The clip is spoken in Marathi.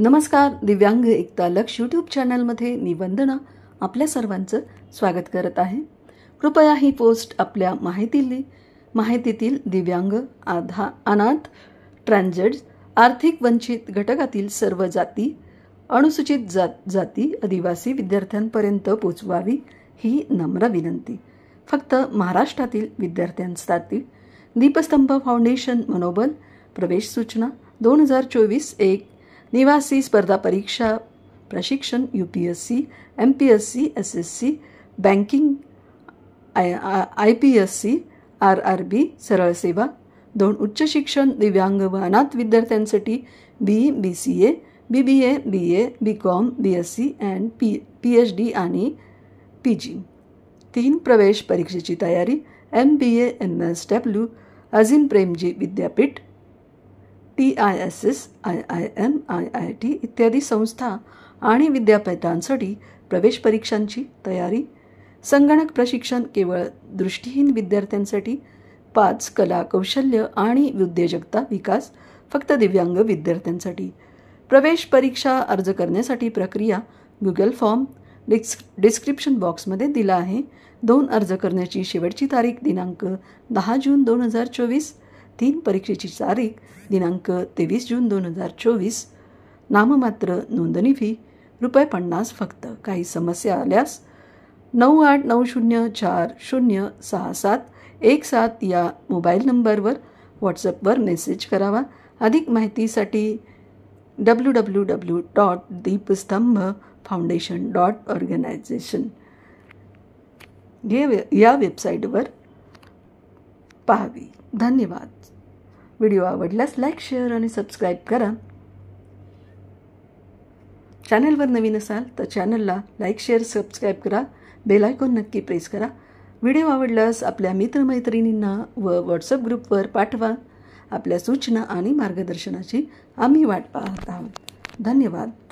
नमस्कार दिव्यांग एकता लक्ष यूट्यूब चॅनलमध्ये मी वंदना आपल्या सर्वांचं स्वागत करत आहे कृपया ही पोस्ट आपल्या माहितीली माहितीतील दिव्यांग आधा अनाथ ट्रान्जेड्स आर्थिक वंचित घटकातील सर्व जाती अनुसूचित जात जाती आदिवासी विद्यार्थ्यांपर्यंत पोचवावी ही नम्र विनंती फक्त महाराष्ट्रातील विद्यार्थ्यांसाठी दीपस्तंभ फाउंडेशन मनोबल प्रवेश सूचना दोन हजार चोवीस एक निवासी स्पर्धा परीक्षा प्रशिक्षण U P S C M P S C S S C banking I I P S C R R B सरळ सेवा दोन उच्च शिक्षण दिव्यांग व अनाथ विद्यार्थ्यांसाठी B B C A B B A B A B com B S C and P P H D आणि पी जी तीन प्रवेश परीक्षेची तयारी M B M S W Azim Premji विद्यापीठ T I S S I I M I I T इत्यादी संस्था आणि विद्यापीठांसाठी प्रवेश परीक्षांची तयारी संगणक प्रशिक्षण केवळ दृष्टीहीन विद्यार्थ्यांसाठी पाच कला कौशल्य आणि उद्योजकता विकास फक्त दिव्यांग विद्यार्थ्यांसाठी प्रवेश परीक्षा अर्ज करण्यासाठी प्रक्रिया गुगल फॉर्म डिस्क डिस्क्रिप्शन बॉक्समध्ये दिला आहे दोन अर्ज करण्याची शेवटची तारीख दिनांक दहा जून दोन हजार चोवीस तीन परीक्षेची तारीख दिनांक तेवीस जून दोन हजार चोवीस नाममात्र नोंदणी फी रुपये पन्नास फक्त काही समस्या आल्यास नऊ आठ नऊ शून्य चार शून्य सहा सात एक सात या मोबाईल नंबरवर व्हॉट्सअपवर मेसेज करावा अधिक माहितीसाठी W W W dot Deepstambh foundation dot organisation हे या वेबसाईटवर पाहावी धन्यवाद व्हिडिओ आवडल्यास लाईक शेअर आणि सबस्क्राईब करा चॅनलवर नवीन असाल तर चॅनलला लाईक शेअर सबस्क्राईब करा आयकॉन नक्की प्रेस करा व्हिडिओ आवडल्यास आपल्या मित्रमैत्रिणींना व व्हॉट्सअप ग्रुपवर पाठवा आपल्या सूचना आणि मार्गदर्शनाची आम्ही वाट पाहत आहोत धन्यवाद